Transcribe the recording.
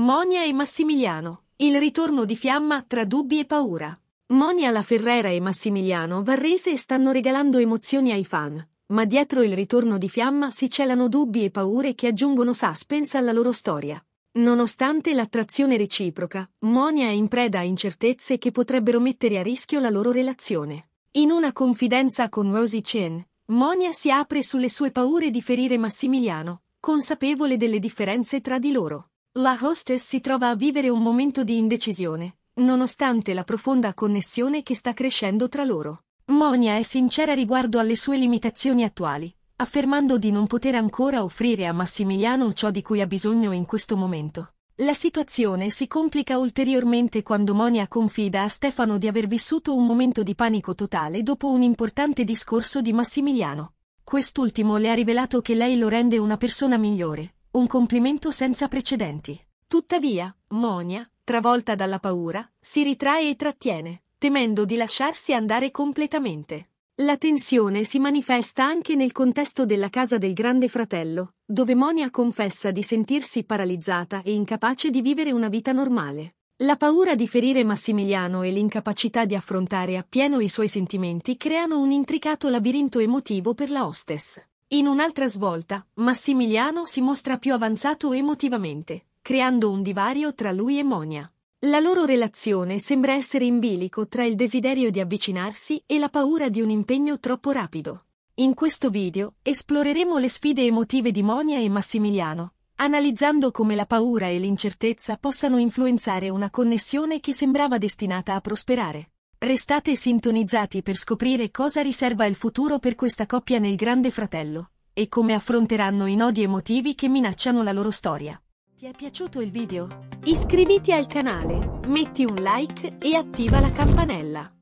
Monia e Massimiliano. Il ritorno di fiamma tra dubbi e paura. Monia La Ferrera e Massimiliano Varrese stanno regalando emozioni ai fan, ma dietro il ritorno di fiamma si celano dubbi e paure che aggiungono suspense alla loro storia. Nonostante l'attrazione reciproca, Monia è in preda a incertezze che potrebbero mettere a rischio la loro relazione. In una confidenza con Rosie Chen, Monia si apre sulle sue paure di ferire Massimiliano, consapevole delle differenze tra di loro. La hostess si trova a vivere un momento di indecisione, nonostante la profonda connessione che sta crescendo tra loro. Monia è sincera riguardo alle sue limitazioni attuali, affermando di non poter ancora offrire a Massimiliano ciò di cui ha bisogno in questo momento. La situazione si complica ulteriormente quando Monia confida a Stefano di aver vissuto un momento di panico totale dopo un importante discorso di Massimiliano. Quest'ultimo le ha rivelato che lei lo rende una persona migliore, un complimento senza precedenti. Tuttavia, Monia, travolta dalla paura, si ritrae e trattiene, temendo di lasciarsi andare completamente. La tensione si manifesta anche nel contesto della casa del grande fratello, dove Monia confessa di sentirsi paralizzata e incapace di vivere una vita normale. La paura di ferire Massimiliano e l'incapacità di affrontare appieno i suoi sentimenti creano un intricato labirinto emotivo per la hostess. In un'altra svolta, Massimiliano si mostra più avanzato emotivamente, creando un divario tra lui e Monia. La loro relazione sembra essere in bilico tra il desiderio di avvicinarsi e la paura di un impegno troppo rapido. In questo video esploreremo le sfide emotive di Monia e Massimiliano, analizzando come la paura e l'incertezza possano influenzare una connessione che sembrava destinata a prosperare. Restate sintonizzati per scoprire cosa riserva il futuro per questa coppia nel Grande Fratello e come affronteranno i nodi emotivi che minacciano la loro storia. Ti è piaciuto il video? Iscriviti al canale, metti un like e attiva la campanella.